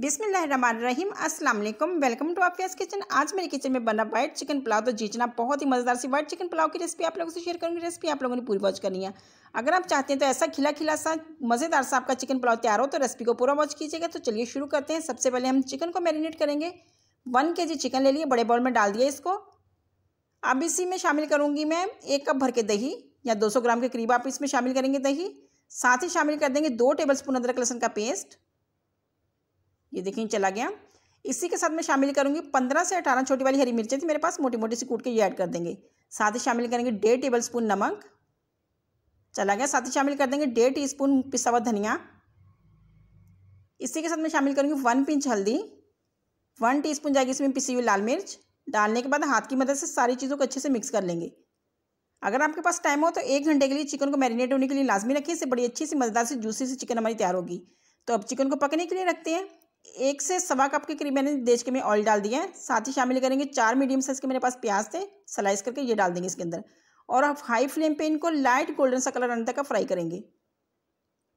बिसमीम अस्सलाम वालेकुम वेलकम टू आपके किचन आज मेरे किचन में बना वाइट चिकन पुलाव तो जीचना बहुत ही मज़ेदार सी वाइट चिकन पुलाव की रेसिपी आप लोगों से शेयर करूँगी रेसिपी आप लोगों ने पूरी वॉच करनी है अगर आप चाहते हैं तो ऐसा खिला खिला सा मज़ेदार सा आपका चिकन पुलाव तैयार हो तो रेसिपी को पूरा वॉच कीजिएगा तो चलिए शुरू करते हैं सबसे पहले हम चिकन को मैरिनेट करेंगे वन के चिकन ले लिए बड़े बॉल में डाल दिया इसको अब इसी में शामिल करूँगी मैं एक कप भर के दही या दो ग्राम के करीब आप इसमें शामिल करेंगे दही साथ ही शामिल कर देंगे दो टेबल स्पून अदरक लहसुन का पेस्ट ये देखिए चला गया इसी के साथ मैं शामिल करूँगी पंद्रह से अठारह छोटी वाली हरी मिर्चें थी मेरे पास मोटी मोटी सी कूट के ये ऐड कर देंगे साथ ही शामिल करेंगे डेढ़ टेबल स्पून नमक चला गया साथ ही शामिल कर देंगे डेढ़ टी स्पून पिसा हुआ धनिया इसी के साथ मैं शामिल करूँगी वन पिंच हल्दी वन टीस्पून जाएगी इसमें पिसी हुई लाल मिर्च डालने के बाद हाथ की मदद से सारी चीज़ों को अच्छे से मिक्स कर लेंगे अगर आपके पास टाइम हो तो एक घंटे के लिए चिकन को मैरिनेट होने के लिए लाजमी रखिए इससे बड़ी अच्छी सी मज़ेदार सी जूसी सी चिकन हमारी तैयार होगी तो अब चिकन को पकने के लिए रखते हैं एक से सवा कप के करीब मैंने देश के में ऑयल डाल दिया है साथ ही शामिल करेंगे चार मीडियम साइज़ के मेरे पास प्याज थे स्लाइस करके ये डाल देंगे इसके अंदर और आप हाई फ्लेम पे इनको लाइट गोल्डन सा कलर आने तक का फ्राई करेंगे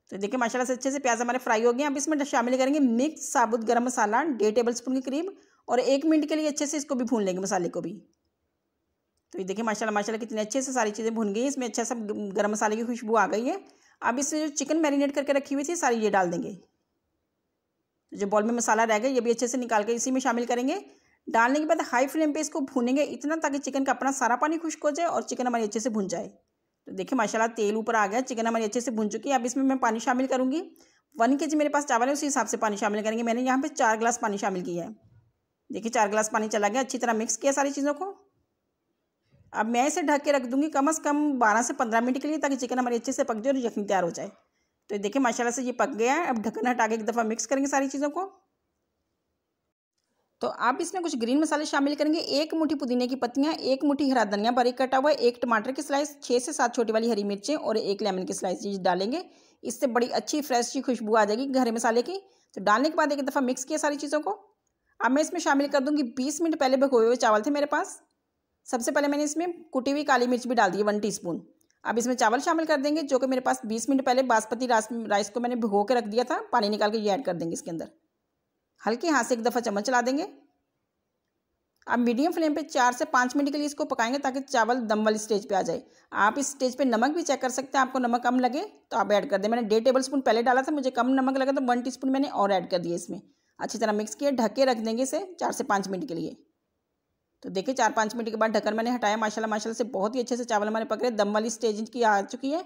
तो देखिए माशाल्लाह से अच्छे से प्याज हमारे फ्राई हो गए अब इसमें शामिल करेंगे मिक्स साबुत गर्म मसाला डेढ़ टेबल स्पून के करीब और एक मिनट के लिए अच्छे से इसको भी भून लेंगे मसाले को भी तो ये देखिए माशाल्लाह माशाल्लाह कितने अच्छे से सारी चीज़ें भून गई इसमें अच्छा सा गर्म मसाले की खुशबू आ गई है अब इसमें जो चिकन मैरिनेट करके रखी हुई थी सारी ये डाल देंगे तो जो बॉल में मसाला रह गया ये भी अच्छे से निकाल के इसी में शामिल करेंगे डालने के बाद हाई फ्लेम पे इसको भूनेंगे इतना ताकि चिकन का अपना सारा पानी खुश्क हो जाए और चिकन हमारी अच्छे से भुन जाए तो देखिए माशाल्लाह तेल ऊपर आ गया चिकन हमारी अच्छे से भुन चुकी है अब इसमें मैं पानी शामिल करूँगी वन के मेरे पास चावल है उसी हिसाब से पानी शामिल करेंगे मैंने यहाँ पर चार गिलास पानी शामिल किया है देखिए चार गिलास पानी चला गया अच्छी तरह मिक्स किया सारी चीज़ों को अब मैं इसे ढक के रख दूँगी कम अज़ कम बारह से पंद्रह मिनट के लिए ताकि चिकन हमारी अच्छे से पक जाए और यखनी तैयार हो जाए तो देखिए माशाल्लाह से ये पक गया है अब ढक्कन हटा के एक दफ़ा मिक्स करेंगे सारी चीज़ों को तो आप इसमें कुछ ग्रीन मसाले शामिल करेंगे एक मुठ्ठी पुदीने की पत्तियाँ एक मुठ्ठी हरा धनिया बारीक कटा हुआ एक टमाटर की स्लाइस छः से सात छोटी वाली हरी मिर्चें और एक लेमन की स्लाइस चीज डालेंगे इससे बड़ी अच्छी फ्रेश की खुशबू आ जाएगी घरे मसाले की तो डालने के बाद एक दफ़ा मिक्स किया सारी चीज़ों को अब मैं इसमें शामिल कर दूँगी बीस मिनट पहले भगोए हुए चावल थे मेरे पास सबसे पहले मैंने इसमें कुटी हुई काली मिर्च भी डाल दी वन स्पून अब इसमें चावल शामिल कर देंगे जो कि मेरे पास 20 मिनट पहले बासमती राइस को मैंने भिगो के रख दिया था पानी निकाल के ये ऐड कर देंगे इसके अंदर हल्के हाथ से एक दफ़ा चम्मच चला देंगे अब मीडियम फ्लेम पे चार से पाँच मिनट के लिए इसको पकाएंगे ताकि चावल दम वाली स्टेज पे आ जाए आप इस स्टेज पे नमक भी चेक कर सकते हैं आपको नमक कम लगे तो आप ऐड कर दें मैंने डेढ़ टेबल स्पून पहले डाला था मुझे कम नमक लगा तो वन टीस्पून मैंने और ऐड कर दिया इसमें अच्छी तरह मिक्स किया ढक के रख देंगे इसे चार से पाँच मिनट के लिए तो देखिए चार पाँच मिनट के बाद ढक्कन मैंने हटाया माशाल्लाह माशाल्लाह से बहुत ही अच्छे से चावल हमारे पक रहे दम वाली स्टेज की आ चुकी है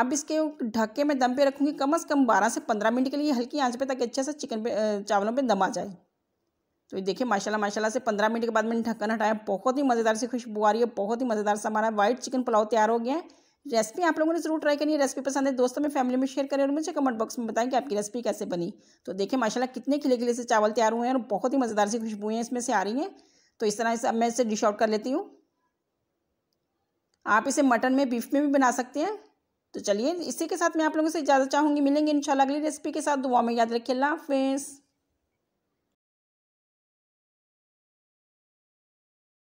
अब इसके ढक्के में दम पे रखूँगी कम से कम बारह से पंद्रह मिनट के लिए हल्की आंच पे तक अच्छे से चिकन पे चावलों पे दम आ जाए तो ये देखिए माशाल्लाह माशाल्लाह से पंद्रह मिनट के बाद मैंने ढक्कन हटाया बहुत ही मज़ेदार से खुशबू आ रही है बहुत ही मज़ेदार सा हमारा वाइट चिकन पुलाव तैयार हो गया है रेसिपी आप लोगों ने जरूर ट्राई करनी है रेसिपी पसंद है दोस्तों में फैमिली में शेयर करें और मुझे कमेंट बॉक्स में बताएं कि आपकी रेसिपी कैसे बनी तो देखिए माशाल्लाह कितने खिले खिले से चावल तैयार हुए हैं और बहुत ही मज़ेदार सी खुशबुएँ इसमें से आ रही हैं तो इस तरह से अब मैं इसे डिश आउट कर लेती हूँ आप इसे मटन में बीफ में भी बना सकते हैं तो चलिए इसी के साथ मैं आप लोगों से इजाज़त चाहूँगी मिलेंगे इंशाल्लाह अगली रेसिपी के साथ दुआ में याद रखिए अल्लाह हाफिज़